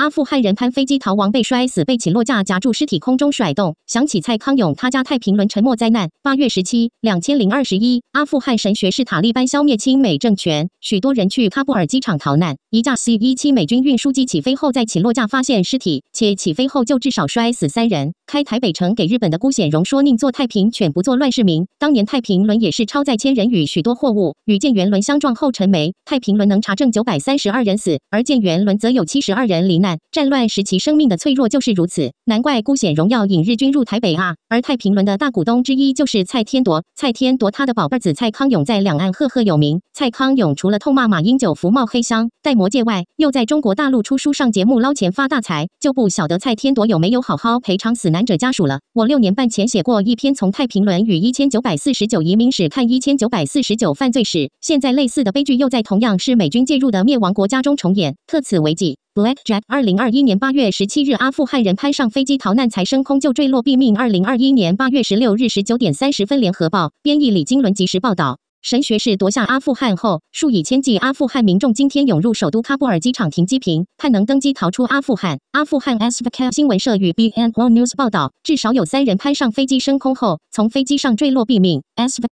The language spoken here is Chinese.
阿富汗人攀飞机逃亡被摔死，被起落架夹住尸体空中甩动。想起蔡康永，他家太平轮沉没灾难。八月十七，两千零二十一，阿富汗神学士塔利班消灭亲美政权，许多人去喀布尔机场逃难。一架 C 一七美军运输机起飞后，在起落架发现尸体，且起飞后就至少摔死三人。开台北城给日本的辜显荣说：“宁做太平犬，不做乱世民。”当年太平轮也是超载千人与许多货物，与舰员轮相撞后沉没。太平轮能查证九百三十二人死，而舰员轮则有七十二人罹难。战乱时期生命的脆弱就是如此，难怪孤显荣耀引日军入台北啊！而太平轮的大股东之一就是蔡天铎，蔡天铎他的宝贝儿子蔡康永在两岸赫赫有名。蔡康永除了痛骂马英九福茂黑商戴魔戒外，又在中国大陆出书上节目捞钱发大财，就不晓得蔡天铎有没有好好赔偿死难者家属了。我六年半前写过一篇，从太平轮与一千九百四十九移民史看一千九百四十九犯罪史，现在类似的悲剧又在同样是美军介入的灭亡国家中重演，特此为记。Blackjack。二零二一年八月十七日，阿富汗人攀上飞机逃难，才升空就坠落毙命。二零二一年八月十六日十九点三十分，联合报编译李金伦及时报道：神学士夺下阿富汗后，数以千计阿富汗民众今天涌入首都喀布尔机场停机坪，盼能登机逃出阿富汗。阿富汗 s v k 新闻社与 B N One News 报道，至少有三人攀上飞机升空后，从飞机上坠落毙命。s v k